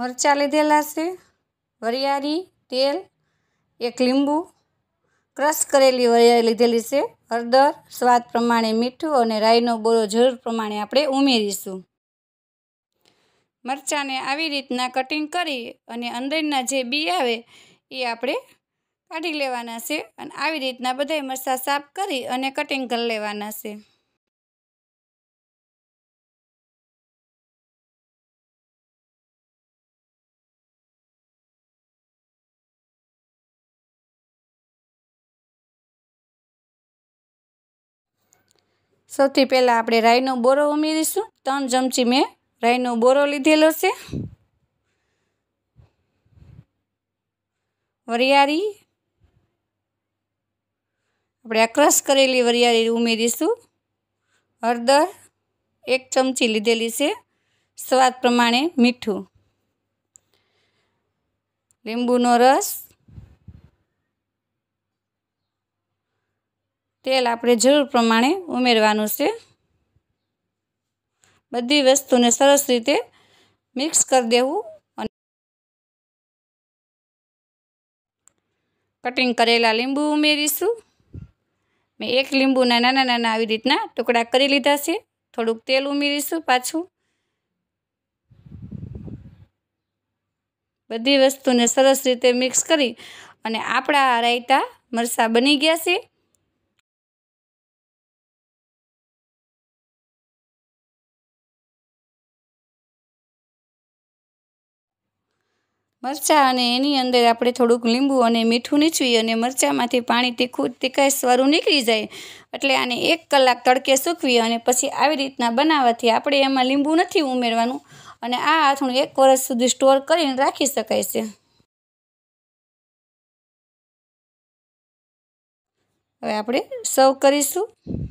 મરચાં લીધેલા છે વરિયાળી તેલ એક લીંબુ ક્રશ કરેલી વરિયાળી લીધેલી છે હળદર સ્વાદ પ્રમાણે મીઠું અને રાઈનો બોરો જરૂર પ્રમાણે આપણે ઉમેરીશું મરચાંને આવી રીતના કટિંગ કરી અને અંદરના જે બી આવે એ આપણે કાઢી લેવાના છે અને આવી રીતના બધાય મરચાં સાફ કરી અને કટિંગ કરી લેવાના છે સૌથી પહેલાં આપણે રાઈનો બોરો ઉમેરીશું ત્રણ ચમચી મેં રાઈનો બોરો લીધેલો છે વરિયાળી આપણે આ ક્રશ કરેલી વરિયાળી ઉમેરીશું હળદર એક ચમચી લીધેલી છે સ્વાદ પ્રમાણે મીઠું લીંબુનો રસ તેલ આપણે જરૂર પ્રમાણે ઉમેરવાનું છે બધી વસ્તુને સરસ રીતે મિક્સ કરી દેવું અને કટિંગ કરેલા લીંબુ ઉમેરીશું મેં એક લીંબુના નાના નાના આવી રીતના ટુકડા કરી લીધા છે થોડુંક તેલ ઉમેરીશું પાછું બધી વસ્તુને સરસ રીતે મિક્સ કરી અને આપણા રાયતા મરચાં બની ગયા છે મરચાં અને એની અંદર આપણે થોડુંક લીંબુ અને મીઠું નીચવી અને મરચાંમાંથી પાણી તીખું તીખાઈ સ્વરું નીકળી જાય એટલે આને એક કલાક તડકે સૂકવી અને પછી આવી રીતના બનાવવાથી આપણે એમાં લીંબુ નથી ઉમેરવાનું અને આ આથણું એક વર્ષ સુધી સ્ટોર કરીને રાખી શકાય છે હવે આપણે સર્વ કરીશું